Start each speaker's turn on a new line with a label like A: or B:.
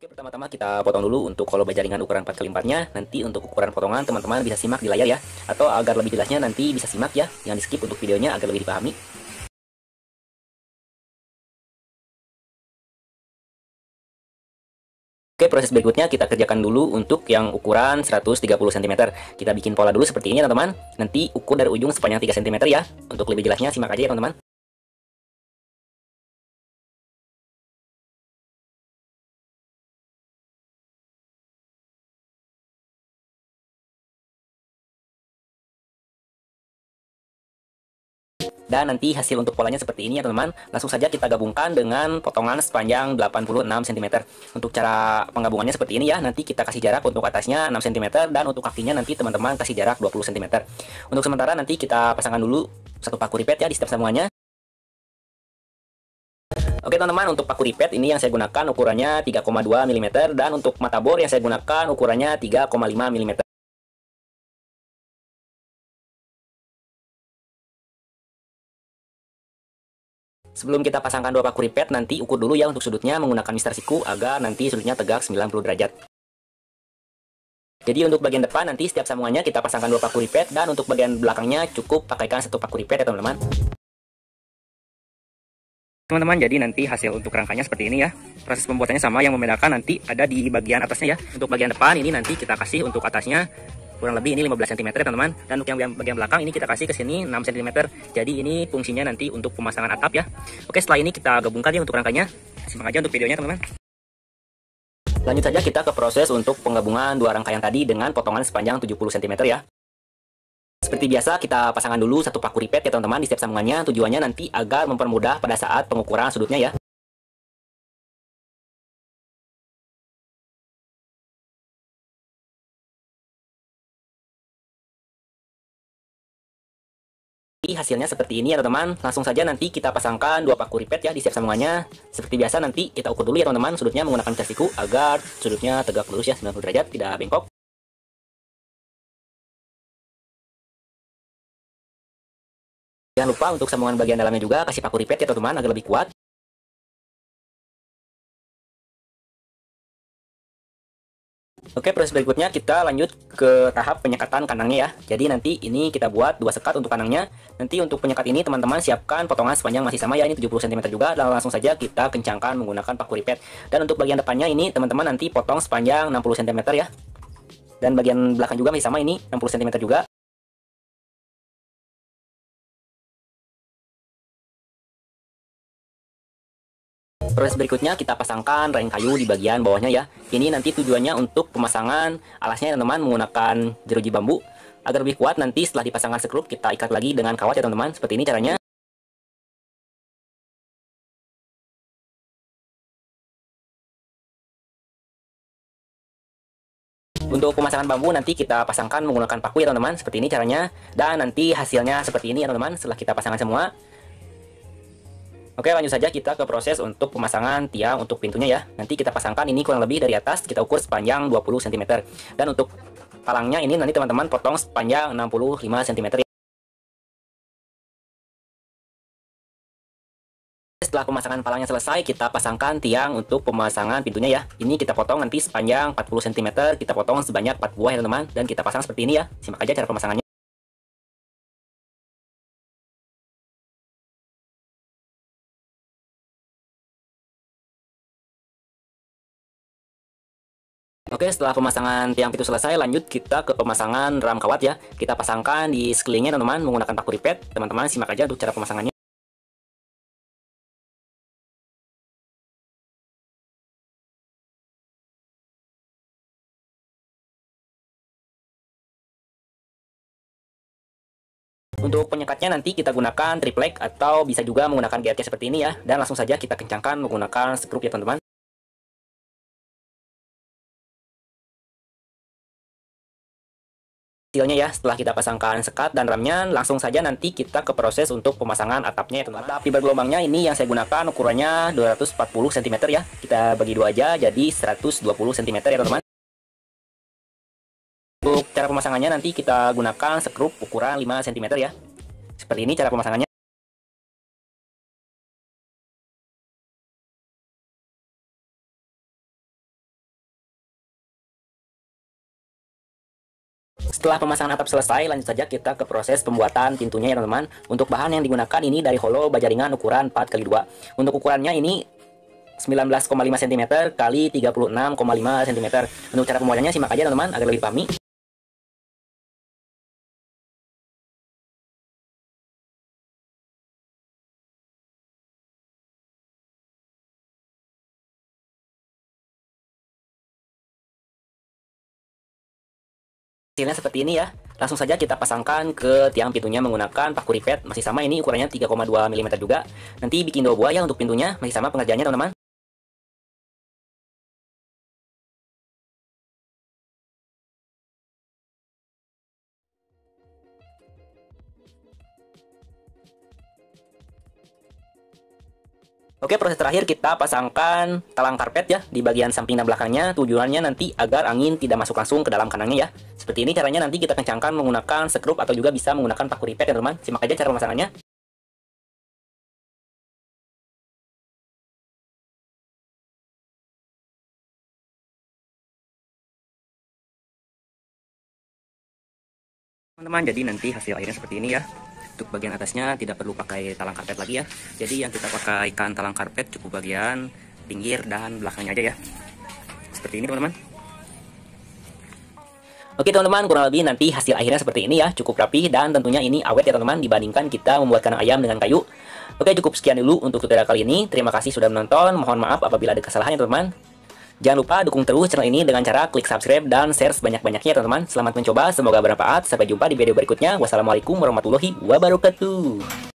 A: Oke, pertama-tama kita potong dulu untuk kalau baja jaringan
B: ukuran 4 x 4-nya. Nanti untuk ukuran potongan teman-teman bisa simak di layar ya. Atau agar lebih jelasnya nanti bisa simak
A: ya. yang di-skip untuk videonya agar lebih dipahami. Oke, proses berikutnya kita kerjakan dulu
B: untuk yang ukuran 130 cm. Kita bikin pola dulu seperti ini ya, teman-teman. Nanti ukur dari ujung sepanjang
A: 3 cm ya. Untuk lebih jelasnya simak aja ya, teman-teman. Dan nanti hasil untuk polanya seperti ini ya teman-teman. Langsung saja kita gabungkan dengan
B: potongan sepanjang 86 cm. Untuk cara penggabungannya seperti ini ya. Nanti kita kasih jarak untuk atasnya 6 cm dan untuk kakinya nanti teman-teman kasih jarak 20 cm. Untuk sementara nanti kita pasangkan dulu satu paku ripet ya di setiap sambungannya. Oke teman-teman, untuk paku ripet ini yang saya gunakan ukurannya 3,2 mm dan untuk mata bor yang saya gunakan
A: ukurannya 3,5 mm. Sebelum kita pasangkan dua paku ripet, nanti ukur dulu ya untuk sudutnya menggunakan mister siku agar nanti sudutnya tegak 90 derajat.
B: Jadi untuk bagian depan nanti setiap sambungannya kita pasangkan dua paku ripet dan untuk bagian belakangnya cukup pakaikan satu paku ripet ya teman-teman. Teman-teman, jadi nanti hasil untuk rangkanya seperti ini ya. Proses pembuatannya sama, yang membedakan nanti ada di bagian atasnya ya. Untuk bagian depan ini nanti kita kasih untuk atasnya kurang lebih ini 15 cm ya, teman-teman dan untuk yang bagian belakang ini kita kasih ke sini 6 cm jadi ini fungsinya nanti untuk pemasangan atap ya oke setelah ini kita gabungkan ya untuk rangkanya simak aja untuk videonya teman-teman lanjut saja kita ke proses untuk penggabungan dua rangkaian tadi dengan potongan sepanjang 70 cm ya seperti biasa kita pasangkan
A: dulu satu paku ripet ya teman-teman di setiap sambungannya tujuannya nanti agar mempermudah pada saat pengukuran sudutnya ya nanti hasilnya seperti ini ya teman-teman langsung saja nanti kita pasangkan dua paku ripet ya di setiap sambungannya seperti biasa nanti kita ukur dulu ya teman-teman sudutnya menggunakan mitas siku agar sudutnya tegak lurus ya 90 derajat tidak bengkok jangan lupa untuk sambungan bagian dalamnya juga kasih paku ripet ya teman-teman agar lebih kuat Oke, proses berikutnya kita lanjut ke tahap penyekatan kandangnya ya. Jadi nanti ini kita buat dua sekat untuk
B: kandangnya. Nanti untuk penyekat ini teman-teman siapkan potongan sepanjang masih sama ya, ini 70 cm juga. Dan langsung saja kita kencangkan menggunakan paku ripet. Dan untuk bagian depannya ini teman-teman nanti potong sepanjang 60 cm ya.
A: Dan bagian belakang juga masih sama ini 60 cm juga. Proses berikutnya kita pasangkan rangka kayu di bagian bawahnya ya. Ini nanti tujuannya untuk pemasangan
B: alasnya ya, teman-teman menggunakan jeruji bambu. Agar lebih kuat nanti setelah dipasangkan sekrup kita ikat lagi
A: dengan kawat ya teman-teman. Seperti ini caranya. Untuk pemasangan bambu nanti kita pasangkan menggunakan paku ya teman-teman Seperti ini caranya Dan nanti hasilnya
B: seperti ini ya teman-teman Setelah kita pasangkan semua Oke lanjut saja kita ke proses untuk pemasangan tiang untuk pintunya ya Nanti kita pasangkan ini kurang lebih dari atas kita ukur sepanjang 20 cm
A: Dan untuk palangnya ini nanti teman-teman potong sepanjang 65 cm Setelah pemasangan palangnya selesai
B: kita pasangkan tiang untuk pemasangan pintunya ya Ini kita potong nanti sepanjang 40 cm kita potong
A: sebanyak 4 buah ya teman-teman Dan kita pasang seperti ini ya Simak aja cara pemasangannya Oke, setelah pemasangan tiang pintu selesai, lanjut kita ke pemasangan ram kawat ya. Kita pasangkan di sekelilingnya teman-teman menggunakan paku ripet. Teman-teman simak aja untuk cara pemasangannya. Untuk penyekatnya nanti kita gunakan triplek atau bisa juga menggunakan GRC seperti ini ya. Dan langsung saja kita kencangkan menggunakan skrup ya teman-teman. hasilnya ya setelah kita pasangkan sekat dan remnya langsung saja
B: nanti kita ke proses untuk pemasangan atapnya ya teman atap fiber gelombangnya ini yang saya gunakan ukurannya 240 cm ya kita bagi dua aja jadi 120 cm ya teman-teman
A: untuk cara pemasangannya nanti kita gunakan sekrup ukuran 5 cm ya seperti ini cara pemasangannya Setelah pemasangan atap selesai, lanjut saja kita ke proses pembuatan pintunya
B: ya teman-teman. Untuk bahan yang digunakan ini dari holo baja ringan ukuran 4x2. Untuk ukurannya ini
A: 19,5 cm kali 36,5 cm. Untuk cara pembuatannya simak aja teman-teman agar lebih pahami. hasilnya seperti ini ya. Langsung saja kita pasangkan ke tiang pintunya menggunakan paku rivet. Masih sama ini ukurannya 3,2 mm juga. Nanti bikin dua buah ya untuk pintunya. Masih sama pengerjaannya teman-teman. Oke, proses terakhir kita
B: pasangkan talang karpet ya di bagian samping dan belakangnya. Tujuannya nanti agar angin tidak masuk langsung
A: ke dalam kanannya ya. Seperti ini caranya nanti kita kencangkan menggunakan sekrup atau juga bisa menggunakan paku ripet ya teman. teman Simak aja cara pemasangannya. teman-teman jadi nanti hasil akhirnya seperti ini ya
B: untuk bagian atasnya tidak perlu pakai talang karpet lagi ya jadi yang kita pakai pakaikan talang karpet cukup bagian pinggir dan belakangnya aja ya seperti ini teman-teman Oke teman-teman, kurang lebih nanti hasil akhirnya seperti ini ya, cukup rapi dan tentunya ini awet ya teman-teman dibandingkan kita membuat kandang ayam dengan kayu. Oke, cukup sekian dulu untuk tutorial kali ini. Terima kasih sudah menonton. Mohon maaf apabila ada kesalahan ya teman-teman. Jangan lupa dukung terus channel ini dengan cara klik subscribe dan share
A: sebanyak-banyaknya ya, teman-teman. Selamat mencoba, semoga bermanfaat. Sampai jumpa di video berikutnya. Wassalamualaikum warahmatullahi wabarakatuh.